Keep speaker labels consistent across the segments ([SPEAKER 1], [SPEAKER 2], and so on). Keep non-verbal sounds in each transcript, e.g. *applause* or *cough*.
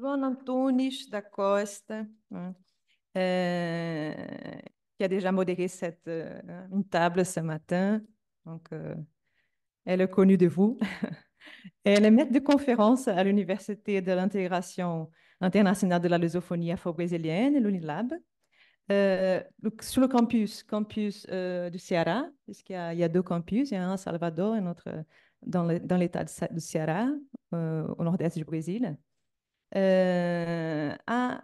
[SPEAKER 1] Ivana Antunes da Costa, qui a déjà modéré cette, une eh, table ce matin. Donc, eh, elle est connue de vous. *laughs* elle est maître de conférence à l'Université de l'intégration internationale de la lusophonie afro-brésilienne, l'UNILAB, euh, sur le campus, campus euh, du Ceará, puisqu'il y, y, a deux campus, il y a un à Salvador et un autre dans l'État du Ceará, euh, au nord-est du Brésil à euh,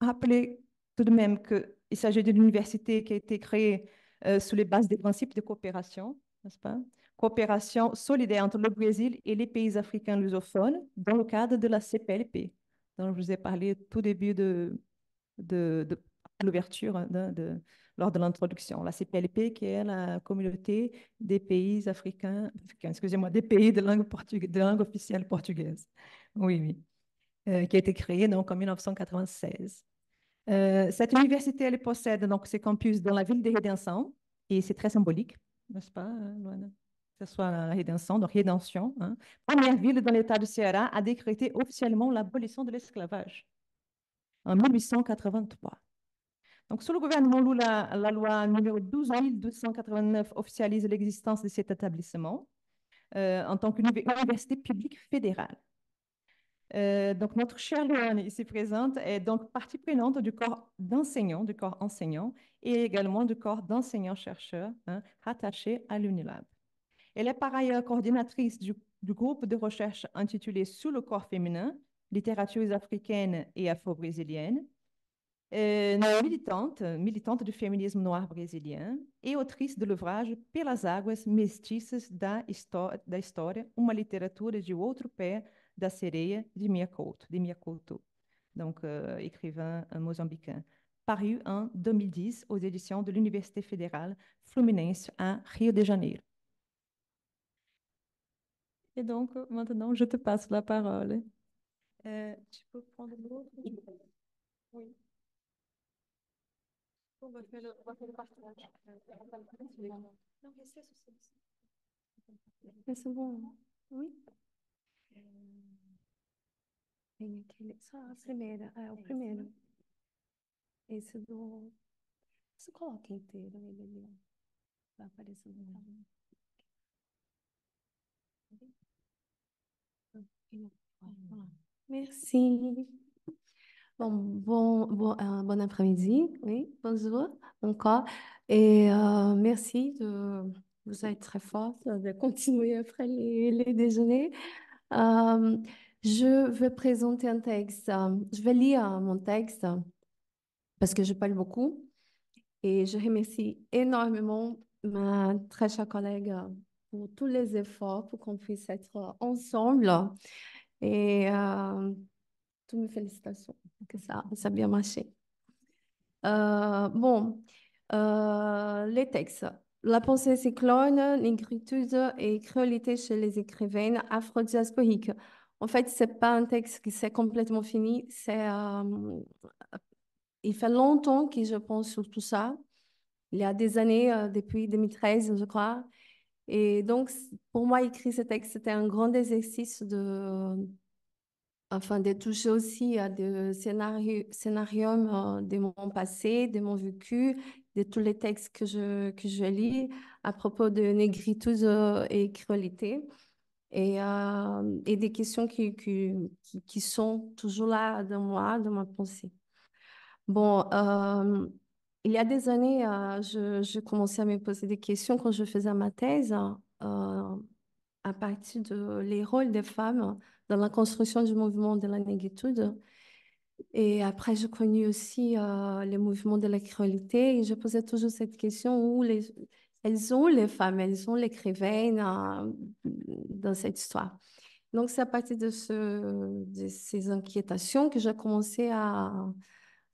[SPEAKER 1] rappeler tout de même qu'il s'agit d'une université qui a été créée euh, sous les bases des principes de coopération, n'est-ce pas Coopération solidaire entre le Brésil et les pays africains lusophones dans le cadre de la CPLP, dont je vous ai parlé tout début de, de, l'ouverture hein, de, lors de l'introduction. La CPLP, qui est la communauté des pays africains, excusez-moi, des pays de langue, de langue officielle portugaise. Oui, oui. Euh, qui a été créée donc, en 1996. Euh, cette université, elle possède donc ses campus dans la ville de Redenção, et c'est très symbolique, n'est-ce pas, euh, Que ce soit la donc Redenção, hein. première ville dans l'État du Ceará à décréter officiellement l'abolition de l'esclavage en 1883. Donc, sous le gouvernement Lula, la loi numéro 12.289 officialise l'existence de cet établissement en tant qu'université publique fédérale. Euh, donc, notre chère Luane, ici présente est donc partie prenante du corps d'enseignants, du corps enseignant et également du corps d'enseignants-chercheurs hein, rattachés à l'UNILAB. Elle est par ailleurs coordinatrice du, groupe de recherche intitulé Sous le corps féminin, littératures africaines et afro-brésiliennes, euh, militante, militante du féminisme noir brésilien et autrice de l'ouvrage Pelas águas mestiças da, da história, uma literatura de outro pé da sereia de Mia Couto, de donc euh, écrivain euh, mozambicain, paru en 2010 aux éditions de l'Université fédérale Fluminense à Rio de Janeiro. Et donc, euh, maintenant, je te passe la parole. tu peux prendre l'autre Oui. On va faire le, on va faire le partage.
[SPEAKER 2] Non, c'est bon. Oui. Tem aquele. Só a primeira. É, o primeiro. Esse do. Você coloca inteiro ele ali, ó. Vai aparecendo na tela. Hum. Merci. Bon, bon, bon, euh, ah, bon après-midi, oui, bonjour encore. Et euh, merci de. Vous être très forte de continuer après les, les déjeuners. Euh, je vais présenter un texte, je vais lire hein, mon texte parce que je parle beaucoup et je remercie énormément ma très chère collègue euh, pour tous les efforts pour qu'on puisse être ensemble et euh, toutes mes félicitations que ça, ça a bien marché. Euh, bon, les textes. La pensée cyclone, l'ingritude et cruauté chez les écrivaines afro-diasporiques en fait, ce n'est pas un texte qui s'est complètement fini. C'est, euh, il fait longtemps que je pense sur tout ça. Il y a des années, euh, depuis 2013, je crois. Et donc, pour moi, écrire ce texte, c'était un grand exercice de, afin de toucher aussi à des scénarios euh, de mon passé, de mon vécu, de tous les textes que je, que je lis à propos de négritude et créolité. Euh, et, des questions qui, qui, qui, sont toujours là dans moi, dans ma pensée. Bon, euh, il y a des années, euh, je, je, commençais à me poser des questions quand je faisais ma thèse hein, à partir de les rôles des femmes dans la construction du mouvement de la négritude. Et après, j'ai connu aussi le mouvement de la créolité et je posais toujours cette question où les, elles ont les femmes, elles ont l'écrivaine euh, dans cette histoire. Donc, c'est à partir de, ce, ces inquiétations que j'ai commencé à,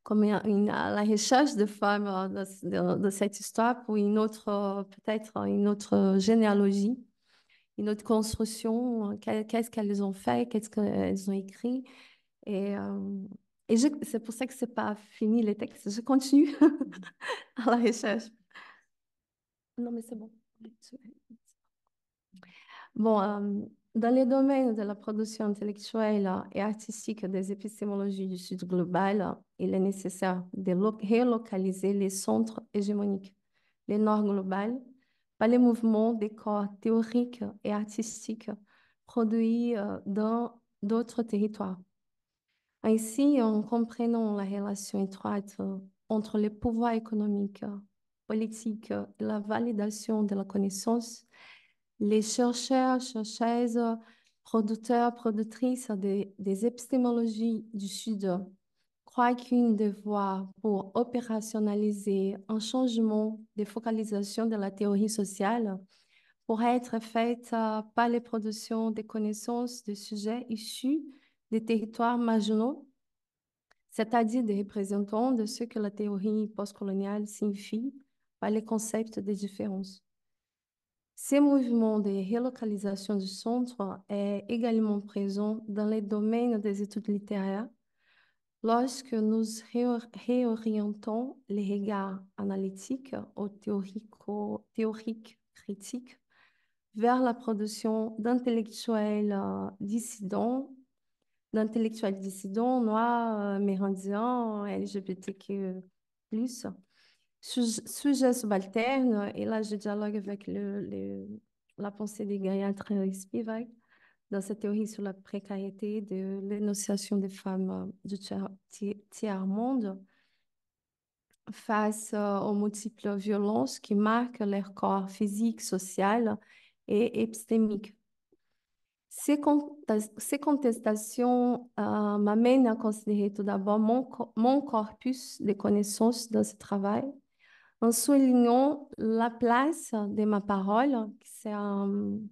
[SPEAKER 2] comme à la recherche de femmes euh, dans cette histoire pour une autre, peut-être une autre généalogie, une autre construction, qu'est-ce qu'elles ont fait, qu'est-ce qu'elles ont écrit. Et, euh, et c'est pour ça que ce n'est pas fini les textes, je continue *laughs* à la recherche. Non, mais c'est bon. Euh, dans les domaines de la production intellectuelle et artistique des épistémologies du Sud global, il est nécessaire de relocaliser les centres hégémoniques, les normes globales, par les mouvements des corps théoriques et artistiques produits euh, dans d'autres territoires. Ainsi, en comprenant la relation étroite euh, entre les pouvoirs économiques politique et euh, la validation de la connaissance, les chercheurs, chercheuses, producteurs, productrices des, épistémologies du Sud croient qu'une devoir pour opérationnaliser un changement de focalisation de la théorie sociale pourrait être faite euh, par les productions des connaissances de sujets issus des territoires marginaux, c'est-à-dire des représentants de ce que la théorie postcoloniale signifie par le concept de différence. Ce mouvement de relocalisation du centre est également présent dans les domaines des études littéraires lorsque nous réorientons les regards analytiques ou théoriques critiques vers la production d'intellectuels dissidents, d'intellectuels dissidents noirs, mérindiens, LGBTQ+, sujet subalterne. Et là, je dialogue avec le, la pensée de Gayatri Spivak dans sa théorie sur la précarité de l'énonciation des femmes euh, du tiers-monde face euh, aux multiples violences qui marquent leur corps physique, social et épistémique. Ces, contestations euh, m'amènent à considérer tout d'abord mon corpus de connaissances dans ce travail en soulignant la place de ma parole. C'est une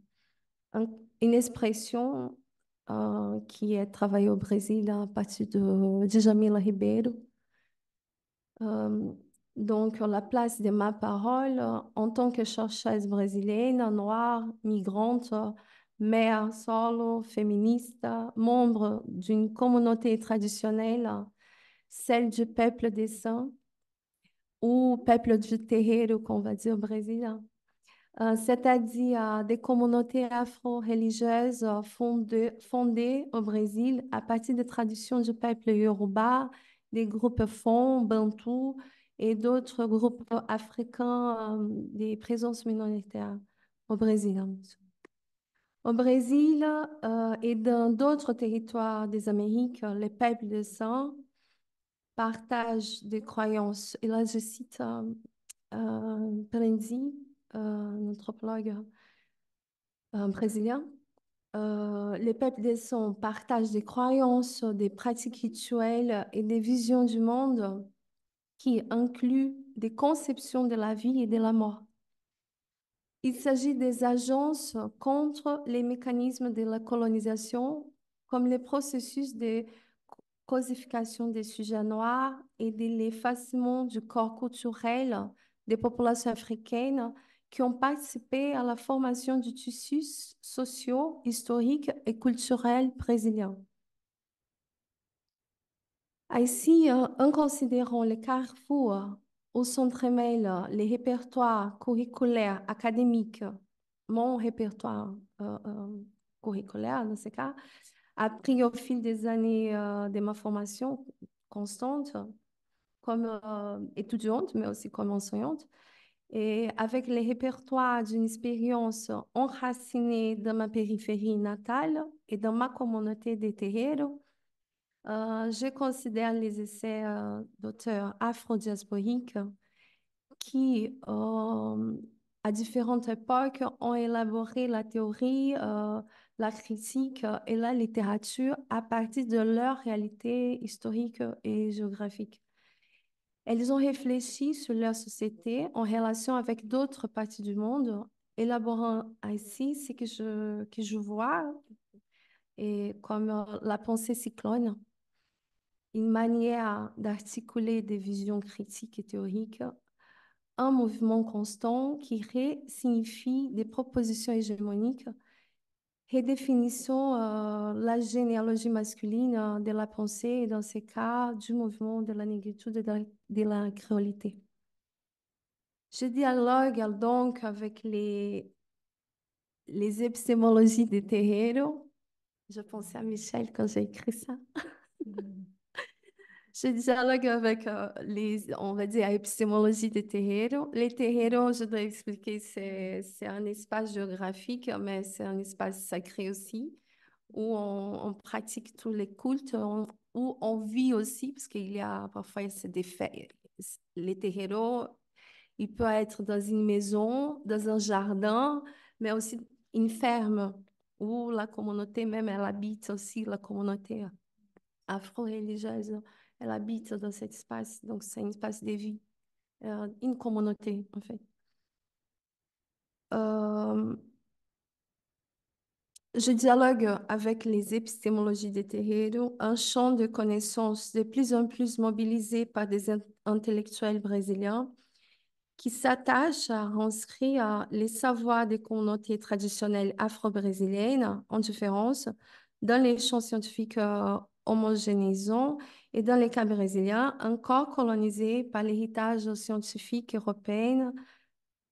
[SPEAKER 2] expression euh, qui est travaillée au Brésil à partir de, Jamila Ribeiro. Euh, donc, la place de ma parole euh, en tant que chercheuse brésilienne, noire, migrante, mère solo, féministe, membre d'une communauté traditionnelle, celle du peuple des saints, ou peuple de qu'on va dire au Brésil, euh, c'est-à-dire euh, des communautés afro-religieuses euh, fondées, au Brésil à partir des traditions du peuple Yoruba, des groupes fonds, Bantu et d'autres groupes africains des présences minoritaires au Brésil. Hein, au Brésil et dans d'autres territoires des Amériques, les peuples de sang partage des croyances. Et là, je cite euh, un euh, anthropologue euh, euh, brésilien. les peuples des sons partagent des croyances, des pratiques rituelles et des visions du monde qui incluent des conceptions de la vie et de la mort. Il s'agit des agences contre les mécanismes de la colonisation, comme les processus de cosification des sujets noirs et de l'effacement du corps culturel des populations africaines qui ont participé à la formation du tissu socio historique et culturel brésilien. Ainsi, euh, en considérant les carrefours centre s'entremêlent les répertoires curriculaires académiques, mon répertoire euh, euh, curriculaire dans ce cas, appris au fil des années euh, de ma formation constante, comme euh, étudiante, mais aussi comme enseignante. Et avec les répertoires d'une expérience enracinée dans ma périphérie natale et dans ma communauté de terreiro, euh, je considère les essais d'auteurs afro-diasporiques qui, à différentes époques, ont élaboré la théorie la critique et la littérature à partir de leur réalité historique et géographique. Elles ont réfléchi sur leur société en relation avec d'autres parties du monde, élaborant ainsi ce que je, que je vois et comme euh, la pensée cyclone, une manière d'articuler des visions critiques et théoriques, un mouvement constant qui résignifie des propositions hégémoniques redéfinissons euh, la généalogie masculine euh, de la pensée dans ces cas du mouvement de la négritude et de la, de créolité. Je dialogue euh, donc avec les, les épistémologies de Terreiro. Je pensais à Michel quand j'ai écrit ça. Mm je dialogue avec euh, les, on va dire, épistémologie des terreurs. Les terreros, je dois expliquer, c'est, un espace géographique, mais c'est un espace sacré aussi, où on, pratique tous les cultes, où on vit aussi, parce qu'il y a parfois des faits. Les terreurs, il peut être dans une maison, dans un jardin, mais aussi une ferme où la communauté même, elle habite aussi la communauté afro-religieuse elle habite dans cet espace. Donc, c'est un espace de vie, euh, une communauté, en fait. Euh, je dialogue avec les épistémologies des terreiro, un champ de connaissances de plus en plus mobilisé par des intellectuels brésiliens qui s'attachent à inscrire les savoirs des communautés traditionnelles afro-brésiliennes en différence dans les champs scientifiques euh, Et dans les cas brésiliens, encore colonisés par l'héritage scientifique européen,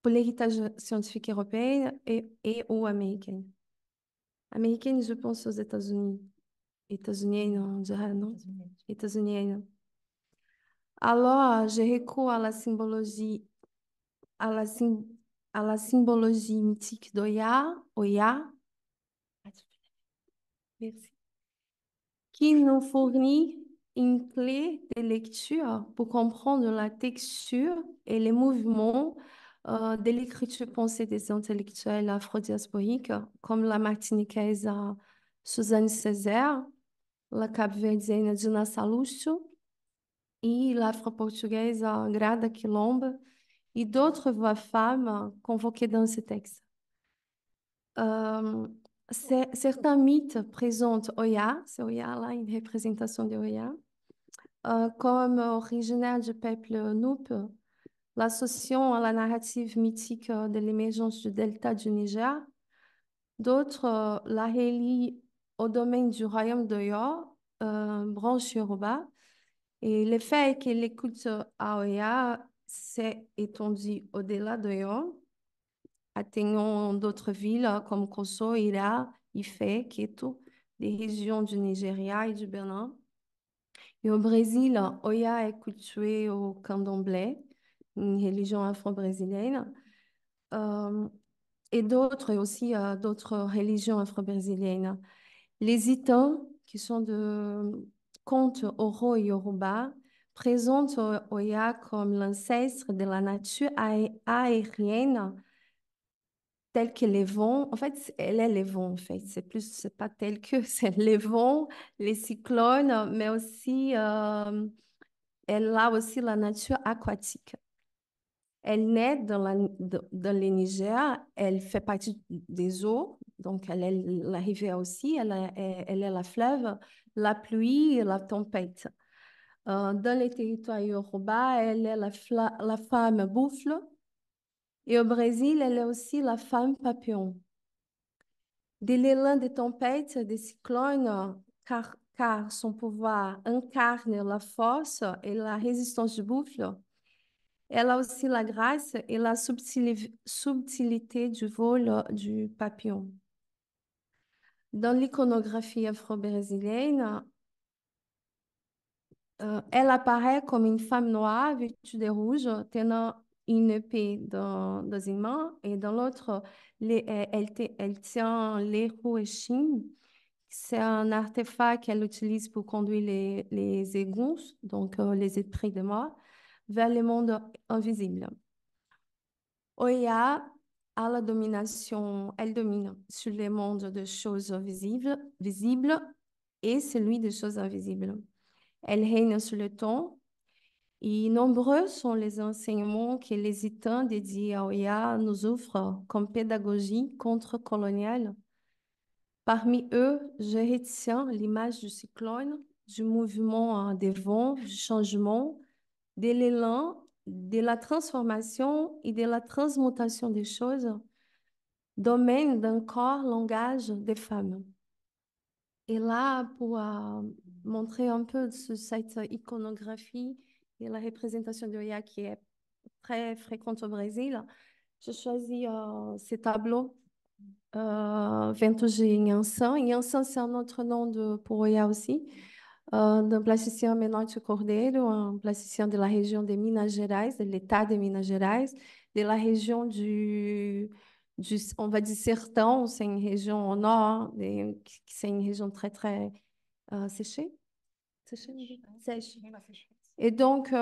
[SPEAKER 2] pour l'héritage scientifique européen et, et ou américain. Américaine, je pense aux États-Unis. états unis Não. dirait, non? États-unienne. Alors, je recours à la symbologie, à la, sim, à la symbologie mythique d'Oya, Oya, ah, merci, qui nous fournit une clé de lecture pour comprendre la texture et les mouvements euh, de l'écriture pensée des intellectuels afro-diasporiques, comme la martiniquaise Suzanne Césaire, la capverdienne Dina Salucho et l'afro-portugaise Grada Quilombe et d'autres voix femmes convoquées dans ce texte. Euh, certains mythes présentent Oya, c'est Oya là, une représentation de Oya, euh, comme originaire du peuple Noup, l'associant à la narrative mythique de l'émergence du delta du Niger. D'autres euh, la relient au domaine du royaume de euh, branche Yoruba. Et le fait que l'écoute Aoya s'est étendue au-delà de atteignant d'autres villes comme Koso, Ira, Ife, Keto, des régions du Nigeria et du Bénin au Brésil, Oya est cultuée au candomblé, une religion afro-brésilienne, euh, et d'autres, et aussi euh, d'autres religions afro-brésiliennes. Les Itans, qui sont de contes et yoruba, présentent Oya comme l'ancêtre de la nature aérienne tel que les vents. En fait, elle est les vents, en fait. C'est plus, c'est pas tel que, c'est *laughs* les vents, les cyclones, mais aussi, elle a aussi la nature aquatique. Elle naît dans, la, dans le Niger, elle fait partie des eaux, donc elle est la rivière aussi, elle est, la fleuve, la pluie la tempête. Euh, dans les territoires yoruba, elle est la, la femme bouffle, et au Brésil, elle est aussi la femme papillon. De l'élan des tempêtes, des cyclones, car, son pouvoir incarne la force et la résistance du bouffle, elle a aussi la grâce et la subtilité du vol du papillon. Dans l'iconographie afro-brésilienne, euh, elle apparaît comme une femme noire vêtue de rouge, tenant une épée dans, dans une main et dans l'autre, elle, elle, tient Chine. C'est un artefact qu'elle utilise pour conduire les, les égouts, donc euh, les esprits de mort, vers le monde invisible. Oya a la domination, elle domine sur les mondes de choses visibles, visibles et celui des choses invisibles. Elle règne sur le temps et nombreux sont les enseignements que les états dédiés à OIA nous offrent comme pédagogie contre-coloniale. Parmi eux, je retiens l'image du cyclone, du mouvement des vents, du changement, de l'élan, de la transformation et de la transmutation des choses, domaine d'un corps, langage des femmes. Et là, pour euh, montrer un peu cette iconographie, et la représentation de Oya qui est très fréquente au Brésil, j'ai choisi ce euh, ces tableaux euh, et c'est un autre nom de, pour Oya aussi, euh, d'un plasticien Menotti Cordeiro, un plasticien de la région des Minas Gerais, de l'état des Minas Gerais, de la région du, on va dire, Sertão, c'est une région au nord, c'est une région très, très euh, séchée. Séchée, séchée. Et donc, euh,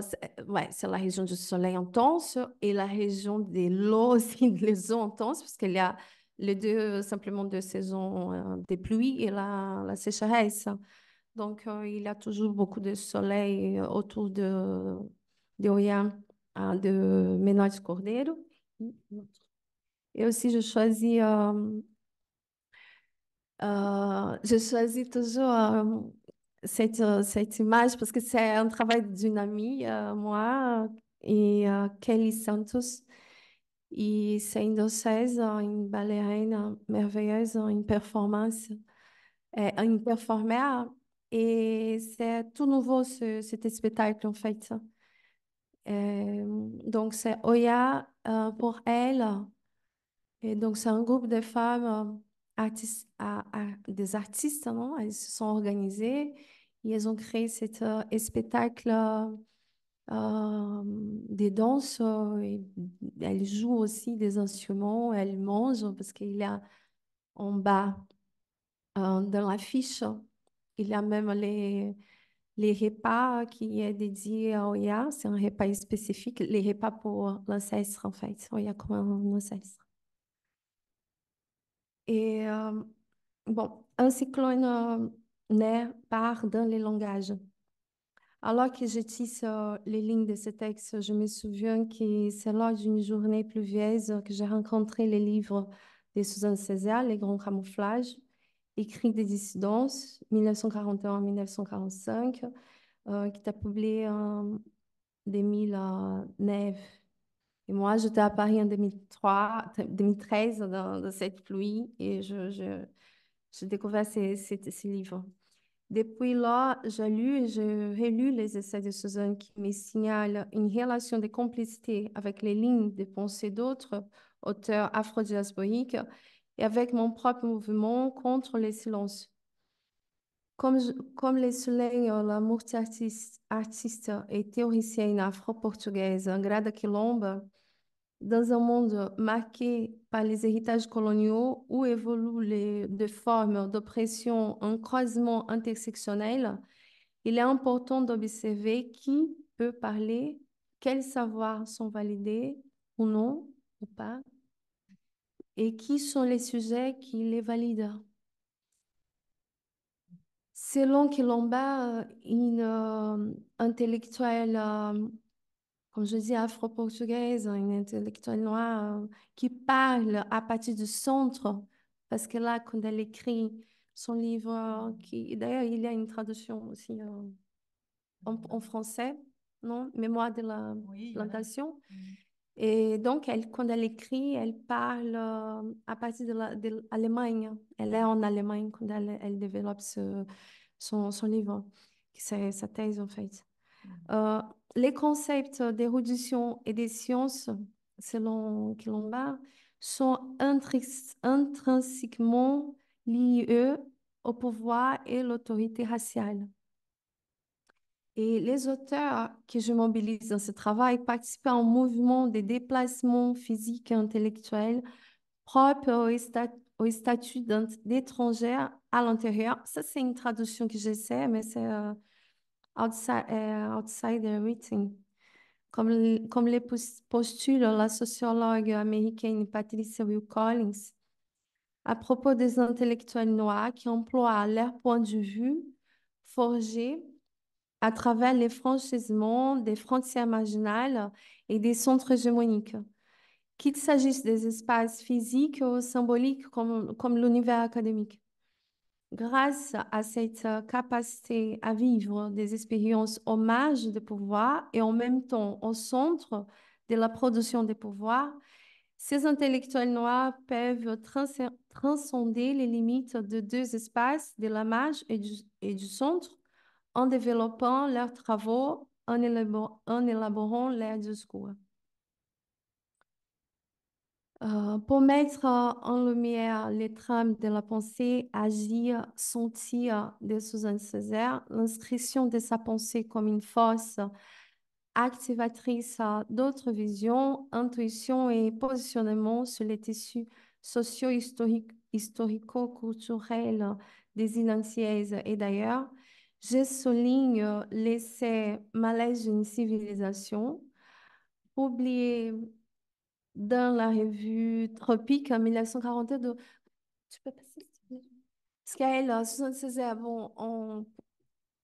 [SPEAKER 2] euh c'est la région du soleil intense et la région des l'eau *laughs* aussi, les eaux intenses, parce qu'il y a les deux, simplement deux saisons euh, des pluies et la, la sécheresse. Donc, euh, il y a toujours beaucoup de soleil autour de, de Oya, de Menores Cordeiro. Et aussi, je choisis, je choisis toujours euh, cette, image parce que c'est un travail d'une amie, euh, moi, et euh, Kelly Santos. Et c'est une danseuse, une ballerine merveilleuse, une performance, une performeur. Et c'est tout nouveau, ce, cet spectacle, en fait. donc, c'est Oya pour elle. Et donc, c'est un groupe de femmes des artistes, non hein, Ils se sont organisés, ils ont créé cet euh, spectacle euh, des danses. Euh, et aussi des instruments, elles mangent parce qu'il y a en bas euh, dans l'affiche, il y a même les, les repas qui est dédié à Oya. C'est un repas spécifique, les repas pour l'ancêtre en fait. Oya comme un ancêtre. Et euh, bon, un cyclone euh, naît par dans les langages. Alors que je tisse euh, les lignes de ce texte, je me souviens que c'est lors d'une journée pluvieuse que j'ai rencontré les livres de Suzanne Césaire, Les Grands Camouflages, Écrit des dissidences, 1941-1945, qui t'a publié en 2009. Et moi, j'étais à Paris en 2013 dans, cette pluie et je, je, j'ai découvert ces, ces, livres. Depuis là, j'ai lu et j'ai relu les essais de Suzanne qui me signalent une relation de complicité avec les lignes de pensée d'autres auteurs afro-diasporiques et avec mon propre mouvement contre les silences comme, les soleils, euh, la artiste et théoricienne afro-portugaise Grada Quilomba, dans un monde marqué par les héritages coloniaux où évoluent les formes d'oppression en croisement intersectionnel, il est important d'observer qui peut parler, quels savoirs sont validés ou non, ou pas, et qui sont les sujets qui les valident. Selon Kilomba, euh, une euh, intellectuelle, euh, comme je dis, afro-portugaise, une intellectuelle noire qui parle à partir du centre, parce que là, quand elle écrit son livre, qui d'ailleurs, il y a une traduction aussi mhm. en, français, non Mémoire de la plantation. Mhm. Et donc, elle, quand elle écrit, elle parle à partir de l'Allemagne. elle est en Allemagne quand elle, elle développe ce, son, son livre, sa, sa thèse en fait. Mm. Euh, les concepts d'érudition et des sciences, selon Quilombard, sont intrinsèquement liés au pouvoir et l'autorité raciale. Et les auteurs que je mobilise dans ce travail participent à un mouvement de déplacement physique et intellectuel propre au, statut au statut d'étrangère à l'intérieur. Ça, c'est une traduction que j'essaie, mais c'est euh, outsider euh, Comme, comme les postule la sociologue américaine Patricia Will Collins à propos des intellectuels noirs qui emploient leur point de vue forgé à travers les franchissements des frontières marginales et des centres hégémoniques qu'il s'agisse des espaces physiques ou symboliques comme, l'univers académique. Grâce à cette euh, capacité à vivre des expériences au marge des pouvoirs et en même temps au centre de la production des pouvoirs, ces intellectuels noirs peuvent transcender les limites de deux espaces, de la marge et du, centre, en développant leurs travaux, en, en élaborant leurs discours. Euh, pour mettre euh, en lumière les trames de la pensée, agir, sentir de Suzanne Césaire, l'inscription de sa pensée comme une force activatrice d'autres visions, intuitions et positionnements sur les tissus socio historico-culturels des îles et d'ailleurs. Je souligne euh, l'essai Malaise d'une civilisation, publié dans la revue Tropique en 1942. Tu peux passer, Parce qu'elle, en euh, bon,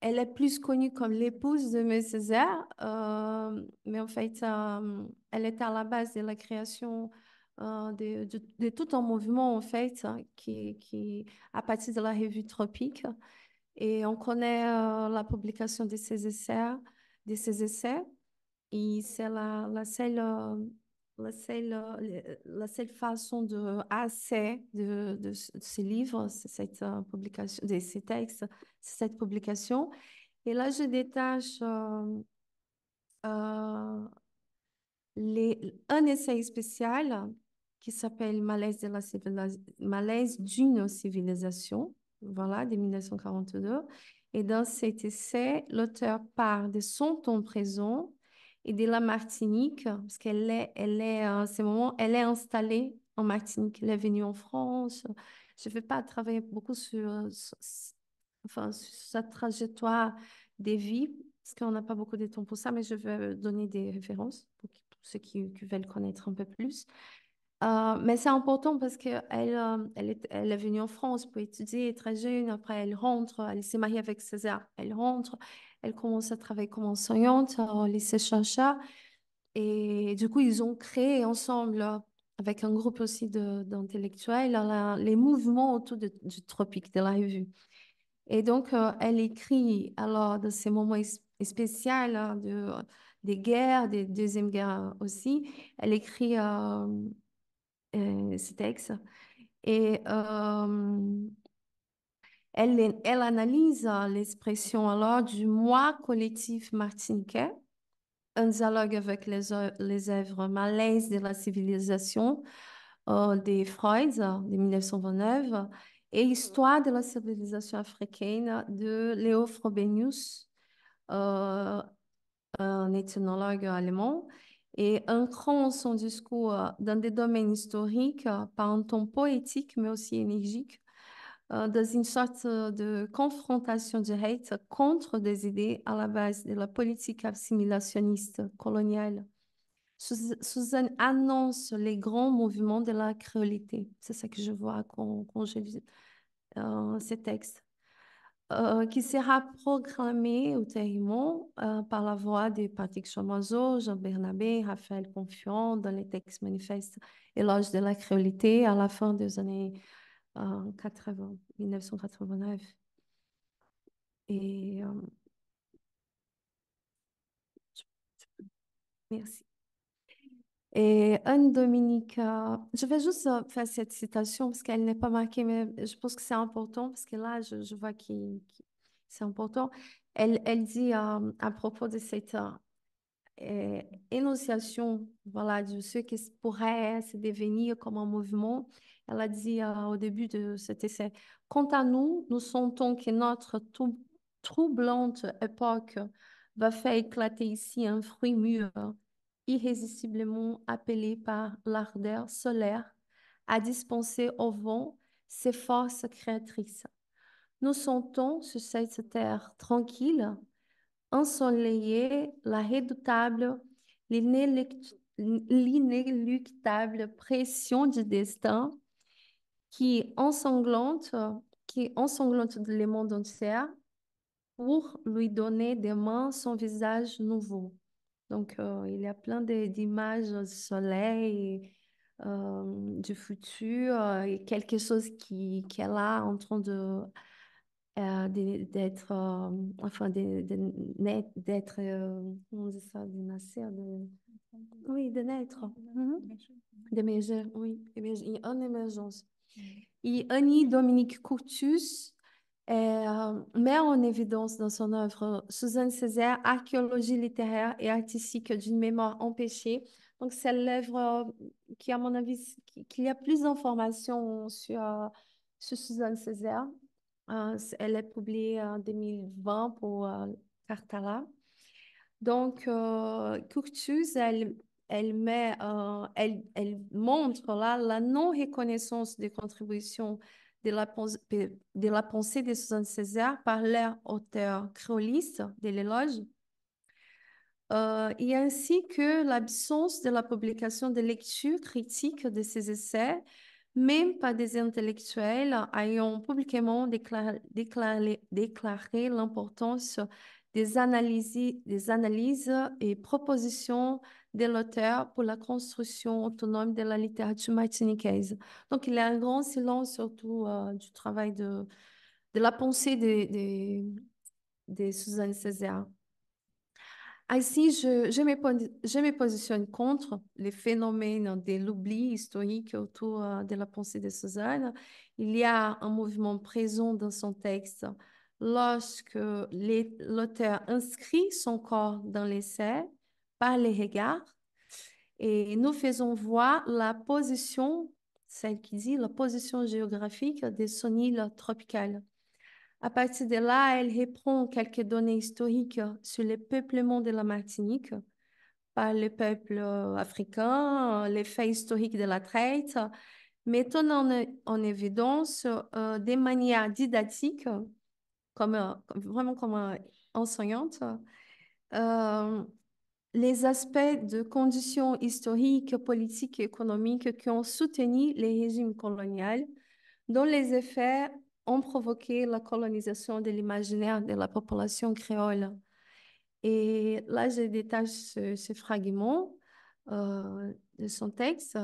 [SPEAKER 2] elle est plus connue comme l'épouse de M. Césaire, euh, mais en fait, euh, elle est à la base de la création de, tout un mouvement, en fait, hein, qui, qui, à partir de la revue Tropique. Et on connaît la publication de ses essais, de ses et c'est la, la seule la seule, euh, la seule façon de assez de, de, ces livres, cette euh, publication, de ces textes, cette publication. Et là, je détache euh, les, un essai spécial qui s'appelle Malaise de la Malaise d'une civilisation, voilà, de 1942. Et dans cet essai, l'auteur part de son temps présent et de la Martinique, parce qu'elle est, elle est, à euh, ce moment, elle est installée en Martinique. Elle est venue en France. Je ne vais pas travailler beaucoup sur, enfin, sa trajectoire des vies parce qu'on n'a pas beaucoup de temps pour ça, mais je vais donner des références pour, ceux qui, veulent connaître un peu plus. Euh, mais c'est important parce qu'elle euh, elle est, elle est venue en France pour étudier très jeune. Après, elle rentre, elle s'est mariée avec César. Elle rentre, elle commence à travailler comme enseignante au lycée Chacha. Et du coup, ils ont créé ensemble, euh, avec un groupe aussi d'intellectuels, les mouvements autour du tropique de la revue. Et donc, euh, elle écrit alors dans ces moments spéciaux hein, de, des guerres, des deuxièmes guerres aussi. Elle écrit euh, ce texte, textes. Et elle, analyse euh, l'expression alors du moi collectif martiniquais, un dialogue avec les, œuvres malaises de la civilisation euh, des Freud de 1929 et Histoire de la civilisation africaine de Léo Frobenius, euh, un ethnologue allemand, et ancrant son discours euh, dans des domaines historiques par un ton poétique mais aussi énergique euh, dans une sorte euh, de confrontation directe contre des idées à la base de la politique assimilationniste coloniale. Suzanne annonce les grands mouvements de la créolité. C'est ça que je vois quand, je lis euh, ces textes. qui sera programmé au euh, par la voix de Patrick Chamoiseau, Jean Bernabé, Raphaël Confiant dans les textes manifestes Éloge de la créolité à la fin des années en 1989. Et euh, merci. Et Anne Dominique, je vais juste euh, faire cette citation parce qu'elle n'est pas marquée, mais je pense que c'est important parce que là, je, vois que c'est important. Elle, elle dit euh, à propos de cette énonciation voilà, de ce qui pourrait se devenir comme un mouvement, elle a dit euh, au début de cet essai, quant à nous, nous sentons que notre troublante époque va faire éclater ici un fruit mûr, irrésistiblement appelé par l'ardeur solaire à dispenser au vent ses forces créatrices. Nous sentons sur cette terre tranquille, ensoleillée, la redoutable, l'inéluctable pression du destin qui ensanglante, qui ensanglante entier pour lui donner demain son visage nouveau. Donc, euh, il y a plein d'images du soleil, euh, du futur, euh, et quelque chose qui, qui est là en train de d'être euh, enfin d'être comment dit ça de naître de... oui de naître mhm. d'émerger oui en émergence et Annie Dominique Courtus met en évidence dans son œuvre Suzanne Césaire, archéologie littéraire et artistique d'une mémoire empêchée. Donc, c'est l'œuvre qui, à mon avis, qu'il y a plus d'informations sur, euh, Suzanne Césaire. Euh, elle est publiée en 2020 pour Cartara. Euh, Donc, Courtus, elle elle, met, euh, elle, montre là la non-reconnaissance des contributions de la, pensée de Suzanne Césaire par leur auteur créoliste de l'éloge, euh, et ainsi que l'absence de la publication de lectures critiques de ses essais, même par des intellectuels ayant publiquement déclaré, déclaré l'importance des analyses, des analyses et propositions de l'auteur pour la construction autonome de la littérature martiniquaise. Donc, il y a un grand silence, surtout euh, du travail de, de la pensée de, de, Suzanne Césaire. Ainsi, je, je, me, je, me, positionne contre les phénomènes de l'oubli historique autour euh, de la pensée de Suzanne. Il y a un mouvement présent dans son texte lorsque l'auteur inscrit son corps dans l'essai par les regards. Et nous faisons voir la position, celle qui dit la position géographique des son île tropicale. À partir de là, elle reprend quelques données historiques sur le peuplement de la Martinique par les peuples euh, africains, les faits historiques de la traite, mettant en, en évidence euh, des manières didactiques, comme, euh, vraiment comme euh, enseignante, les aspects de conditions historiques, politiques et économiques qui ont soutenu les régimes coloniaux, dont les effets ont provoqué la colonisation de l'imaginaire de la population créole. Et là, je détache ce, fragment euh, de son texte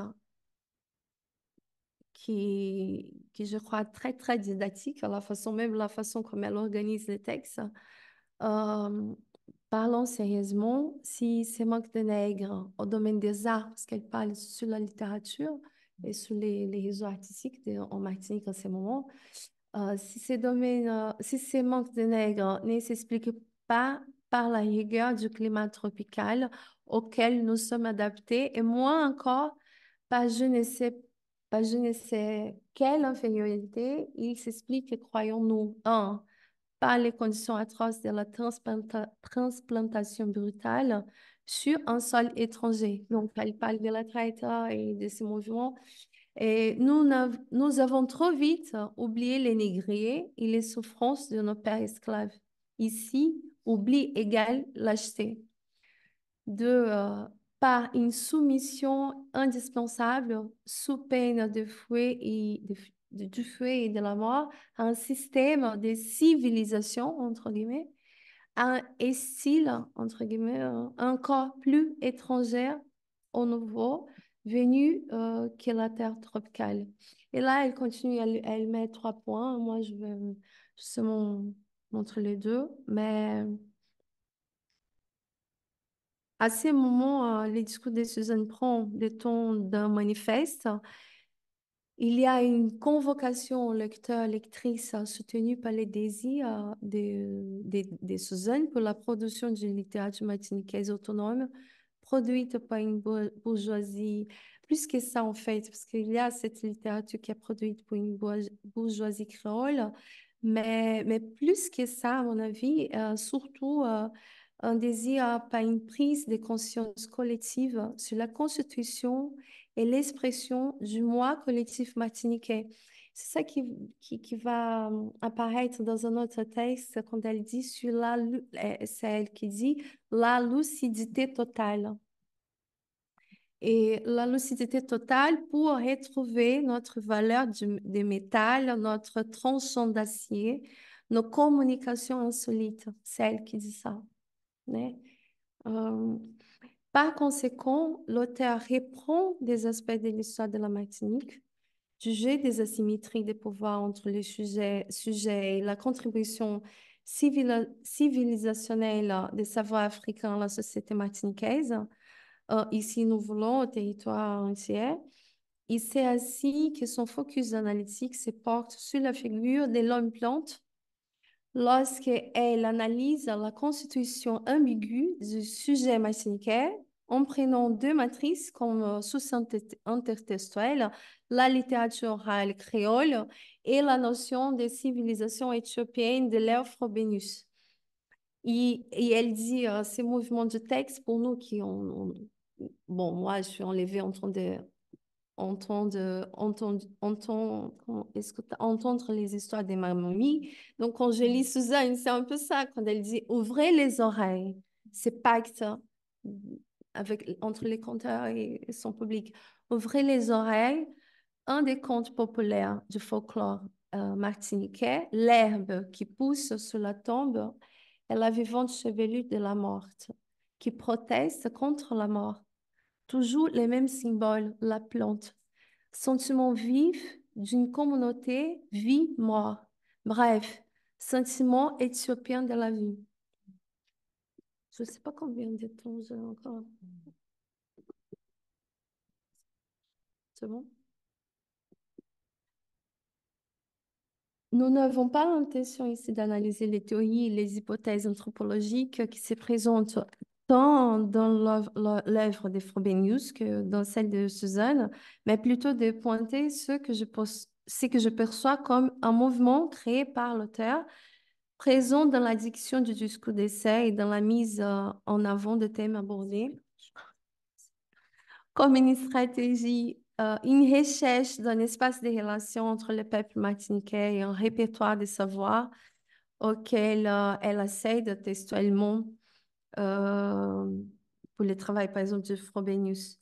[SPEAKER 2] qui, qui, je crois, très, très didactique, la façon, même la façon comme elle organise les textes. Euh, Parlons sérieusement, si ces manques de nègres au domaine des arts, parce qu'elle parle sur la littérature mm. et sur les, réseaux artistiques en Martinique en ce moment, euh, si ces domaines, euh, si ces manques de nègres ne s'expliquent pas par la rigueur du climat tropical auquel nous sommes adaptés, et moins encore par je ne sais, je ne sais quelle infériorité, il s'explique, croyons-nous, un, par les conditions atroces de la transplantation brutale sur un sol étranger. Donc, elle parle de la traite et de ses mouvements. Et nous, nous avons trop vite oublié les négriers et les souffrances de nos pères esclaves. Ici, oubli égale lâcheté. De, euh, par une soumission indispensable sous peine de fouet et de, de, du feu et de la mort, un système de civilisation, entre guillemets, un style, entre guillemets, encore plus étranger au nouveau, venu euh, que la terre tropicale. Et là, elle continue, elle, met trois points. Moi, je vais justement montrer les deux, mais à ces moments, euh, les discours de Suzanne prend le ton d'un manifeste il y a une convocation aux lecteurs, lectrices soutenue par les désirs de, de, Suzanne pour la production d'une littérature martiniquaise autonome produite par une bourgeoisie. Plus que ça, en fait, parce qu'il y a cette littérature qui est produite pour une bourgeoisie créole, mais, mais plus que ça, à mon avis, euh, surtout euh, un désir par une prise de conscience collective sur la constitution et l'expression du moi collectif martiniquais. C'est ça qui, qui, qui, va hum, apparaître dans un autre texte quand elle dit sur la, eh, c'est elle qui dit la lucidité totale. Et la lucidité totale pour retrouver notre valeur du, métal, notre tronçon d'acier, nos communications insolites. C'est elle qui dit ça. Né? Hum, par conséquent, l'auteur reprend des aspects de l'histoire de la Martinique, jeu des asymétries des pouvoirs entre les sujets, et la contribution civilisationnelle des savoirs africains à la société martiniquaise. Euh, ici, nous voulons au territoire entier. Et c'est ainsi que son focus analytique se porte sur la figure de l'homme plante lorsqu'elle analyse la constitution ambiguë du sujet maçonnique en prenant deux matrices comme sous-intertextuelles, la littérature orale créole et la notion de civilisation éthiopienne de l'Afro-Bénus. Et, elle dit euh, ces mouvements de texte pour nous qui ont... bon, moi, je suis enlevée en train de euh, entendre, les histoires de ma mamie. Donc, quand je lis Suzanne, c'est un peu ça, quand elle dit ouvrez les oreilles, c'est « pacte hein, avec, entre les conteurs et, son public. Ouvrez les oreilles, un des contes populaires du folklore euh, martiniquais, l'herbe qui pousse sur la tombe est la vivante chevelure de la morte, qui proteste contre la mort toujours les mêmes symboles, la plante. Sentiment vif d'une communauté vie-mort. Bref, sentiment éthiopien de la vie. Je ne sais pas combien de temps j'ai encore. C'est bon? Nous n'avons pas l'intention ici d'analyser les théories les hypothèses anthropologiques qui se présentent dans l'œuvre de Frobenius que dans celle de Suzanne, mais plutôt de pointer ce que je, que je perçois comme un mouvement créé par l'auteur, présent dans la diction du discours d'essai et dans la mise euh, en avant des thèmes abordés, comme une stratégie, euh, une recherche d'un espace de relations entre le peuple martiniquais et un répertoire de savoirs auquel euh, elle essaie de textuellement euh, pour le travail, par exemple, de Frobenius.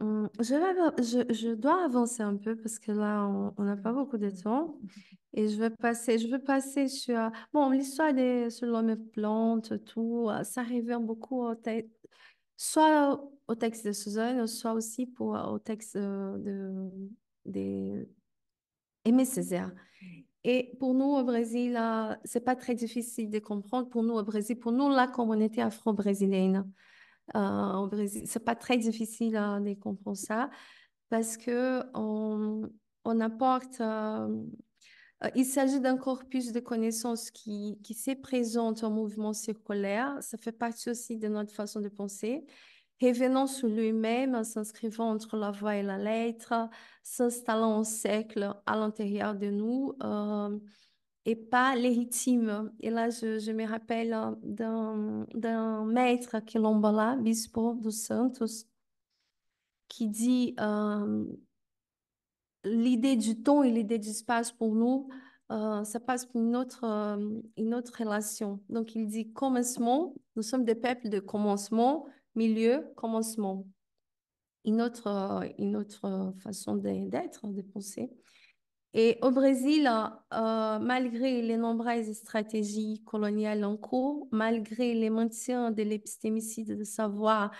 [SPEAKER 2] Hum, je, vais je, dois avancer un peu parce que là, on n'a pas beaucoup de temps. Et je vais passer, je vais passer sur... Bon, l'histoire de sur l'homme et plante, tout, euh, ça revient beaucoup au soit au texte de Suzanne, soit aussi pour, euh, au texte de, des Césaire. Et pour nous au Brésil, ce c'est pas très difficile de comprendre. Pour nous au Brésil, pour nous la communauté afro-brésilienne euh, au Brésil, c'est pas très difficile hein, de comprendre ça parce que on, apporte. Euh, euh, il s'agit d'un corpus de connaissances qui, qui se présente en mouvement circulaire. Ça fait partie aussi de notre façon de penser revenant sur lui-même s'inscrivant entre la voix et la lettre, s'installant en cercle à l'intérieur de nous euh, et pas légitime. Et là, je, me rappelle euh, d'un maître l'embala bispo dos Santos, qui dit euh, l'idée du temps et l'idée du espace pour nous, ça passe pour une autre, une autre relation. Donc, il dit commencement, nous sommes des peuples de commencement milieu, commencement. Une autre, euh, une autre euh, façon d'être, de penser. Et au Brésil, euh, malgré les nombreuses stratégies coloniales en cours, malgré les maintiens de l'épistémicide de savoir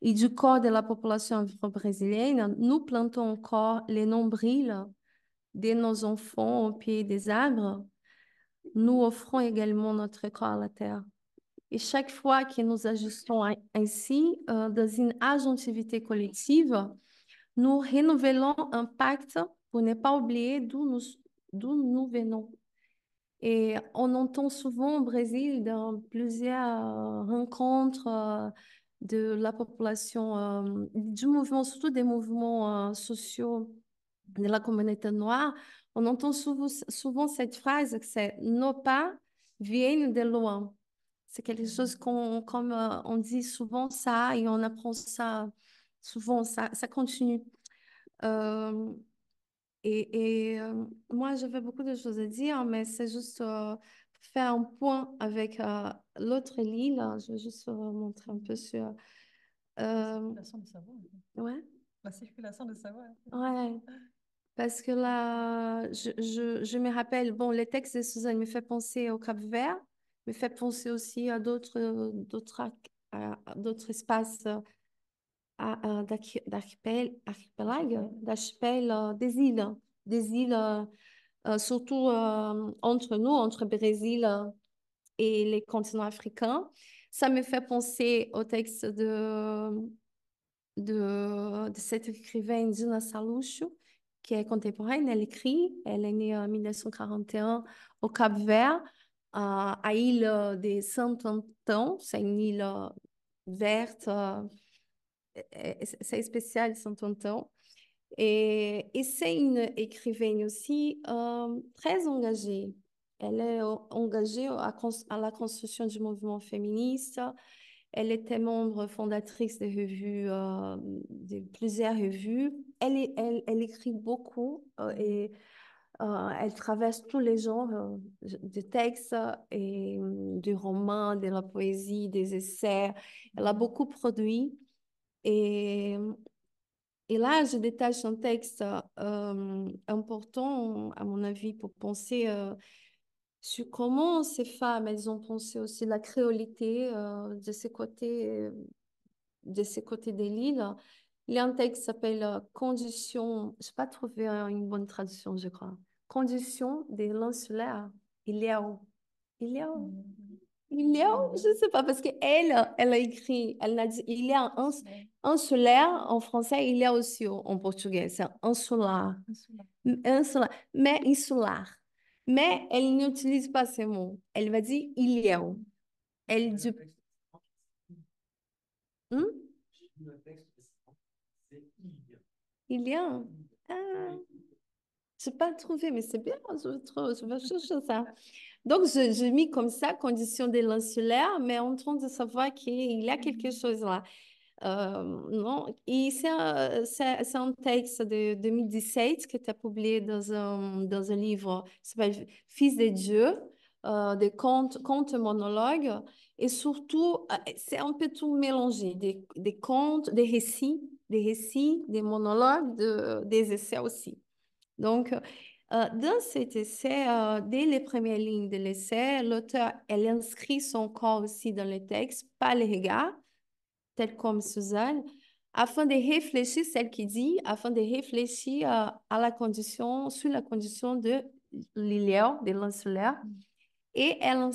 [SPEAKER 2] et du corps de la population afro-brésilienne, nous plantons encore les nombrils de nos enfants au pied des arbres. Nous offrons également notre corps à la terre. Et chaque fois que nous ajustons ainsi, euh, dans une agentivité collective, nous renouvelons un pacte pour ne pas oublier d'où nous, venons. Et on entend souvent au Brésil, dans plusieurs euh, rencontres euh, de la population, du mouvement, surtout des mouvements sociaux de la communauté noire, on entend souvent cette phrase que c'est nos pas viennent de loin. C'est quelque chose qu'on, comme euh, on dit souvent ça et on apprend ça souvent, ça, ça continue. Euh, et, et euh, moi, j'avais beaucoup de choses à dire, mais c'est juste faire un point avec l'autre île. Je vais juste montrer un peu sur. La circulation de savoir. Ouais.
[SPEAKER 1] La circulation de
[SPEAKER 2] Ouais. Parce que là, je, je, je me rappelle, bon, les textes de Suzanne me fait penser au Cap Vert me fait penser aussi à d'autres euh, d'autres espaces euh, d'archipel d'archipel euh, des îles des îles surtout entre nous entre Brésil et les continents africains ça me fait penser au texte de de, cette écrivaine Zina Salucho qui est contemporaine elle écrit elle est née en 1941 au Cap-Vert ah, à l'île de saint anton c'est une île euh, verte, euh, c'est spécial saint anton Et, c'est une écrivaine aussi euh, très engagée. Elle est engagée à, la construction du mouvement féministe. Elle était membre fondatrice de revues, de plusieurs revues. Elle, écrit beaucoup et euh, elle traverse tous les genres euh, de textes et hum, du roman, de la poésie, des essais. Elle a beaucoup produit. Et, hum, et là, je détache un texte euh, hum, important, à mon avis, pour penser sur comment ces femmes, elles ont pensé aussi la créolité de ces côtés de ces côtés de l'île il y a un texte qui s'appelle euh, Condition... je n'ai pas trouvé euh, une bonne traduction, je crois. Condition des l'insulaire. Il a où Il a où Il a où Je ne sais pas, parce qu'elle, elle a écrit, elle a dit, il a un insulaire en français, il y a aussi en portugais, c'est insulaire. Insulaire. Mais insulaire. Mais elle n'utilise pas ces mots. Elle va dire il a où Elle dit. Hmm? il y a. Ah, je n'ai pas trouvé, mais c'est bien, je, vais chercher ça. Donc, j'ai mis comme ça, condition de l'insulaire », mais en train de savoir qu'il y a quelque mhm. chose là. Euh, non, et c'est un, texte de 2017 qui tu as publié dans un, dans un livre qui s'appelle Fils de Dieu, euh, des contes, contes monologues. Et surtout, euh, c'est un peu tout mélangé, des, des contes, des récits des récits, des monologues, des essais aussi. Donc, euh, dans cet essai, euh, dès les premières lignes de l'essai, l'auteur, elle inscrit son corps aussi dans le texte, par les regards, tel comme Suzanne, afin de réfléchir, celle qui dit, afin de réfléchir euh, à la condition, sur la condition de l'île de l'insulaire. Mm. Et elle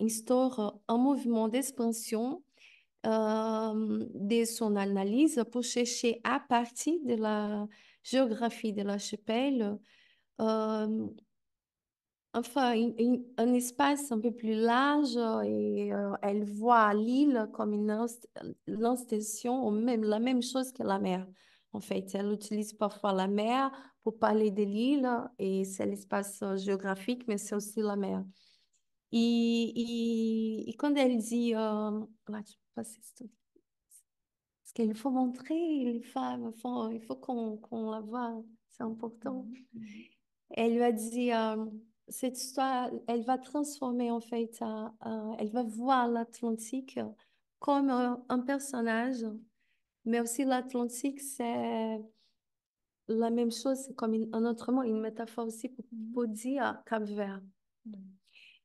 [SPEAKER 2] instaure un mouvement d'expansion euh, de son analyse pour chercher à partir de la géographie de l'archipel euh, enfin un espace un peu plus large et euh, elle voit l'île comme une extension ou même la même chose que la mer. En fait, elle utilise parfois la mer pour parler de l'île et c'est l'espace géographique, mais c'est aussi la mer. Et, et, quand elle dit, euh, ce qu'il faut montrer les femmes, il faut qu'on la voit, c'est important. Mhm. Elle lui a dit, euh, cette histoire, elle va transformer en fait, elle va voir l'Atlantique comme un personnage, mais aussi l'Atlantique, c'est la même chose, c'est comme un autre mot, une métaphore aussi pour, dire Cap-Vert. Mhm.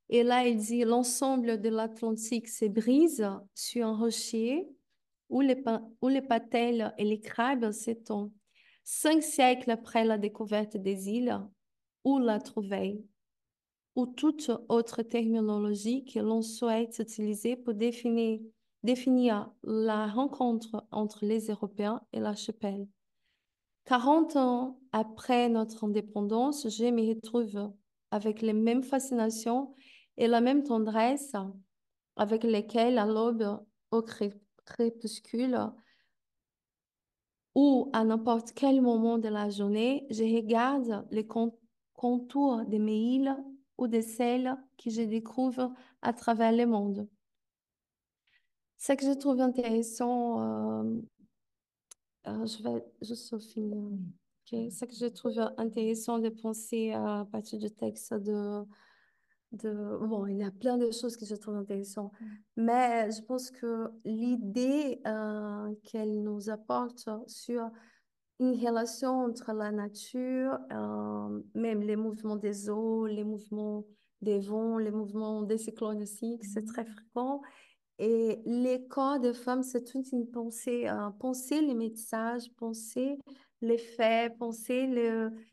[SPEAKER 2] Et là, il dit l'ensemble de l'Atlantique se brise sur un rocher où les, où les patelles et les crabes s'étendent. Cinq siècles après la découverte des îles, où la trouvaille ou toute autre terminologie que l'on souhaite utiliser pour définir, définir la rencontre entre les Européens et l'archipel. 40 ans après notre indépendance, je me retrouve avec les mêmes fascinations et la même tendresse avec laquelle à l'aube, au crépuscule ou à n'importe quel moment de la journée, je regarde les contours de mes îles ou des celles que je découvre à travers le monde. Ce que je trouve intéressant, euh, euh, je vais juste finir. Ce que je trouve intéressant de penser à partir du texte de Bon, il y a plein de choses que je trouve intéressantes, mm. mais euh, je pense que l'idée euh, qu'elle nous apporte sur une relation entre la nature, euh, même les mouvements des eaux, les mouvements des vents, les mouvements des cyclones aussi, c'est très mm. fréquent. Et les corps de femmes, c'est toute une pensée, penser les messages, penser les faits, penser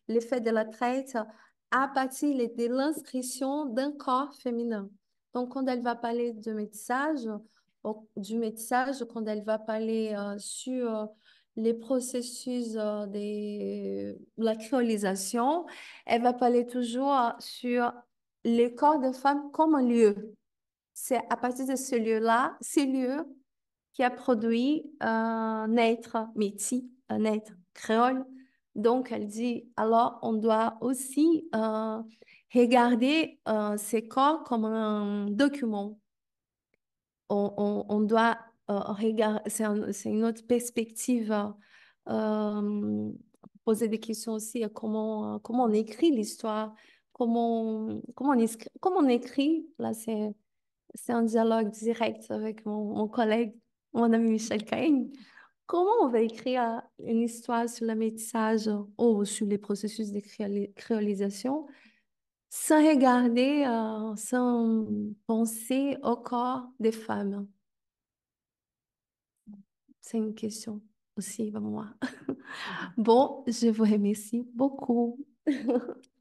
[SPEAKER 2] l'effet de la traite à partir de l'inscription d'un corps féminin. Donc, quand elle va parler de métissage, du métissage, quand elle va parler euh, sur euh, les processus euh, de la créolisation, elle va parler toujours sur le corps de femmes comme un lieu. C'est à partir de ce lieu-là, ce lieu qui a produit euh, être métis, être créole, donc, elle dit, alors, on doit aussi euh, regarder ces euh, corps comme un document. On, doit euh, regarder, c'est, une autre perspective, poser des questions aussi à comment, on écrit l'histoire, comment, on, écrit, Là, c'est, un dialogue direct avec mon, collègue, mon ami Michel Cain. Comment on va écrire euh, une histoire sur le métissage euh, ou sur les processus de créolisation sans regarder, euh, sans penser au corps des femmes C'est une question aussi pour moi. *laughs* bon, je vous remercie beaucoup. *laughs*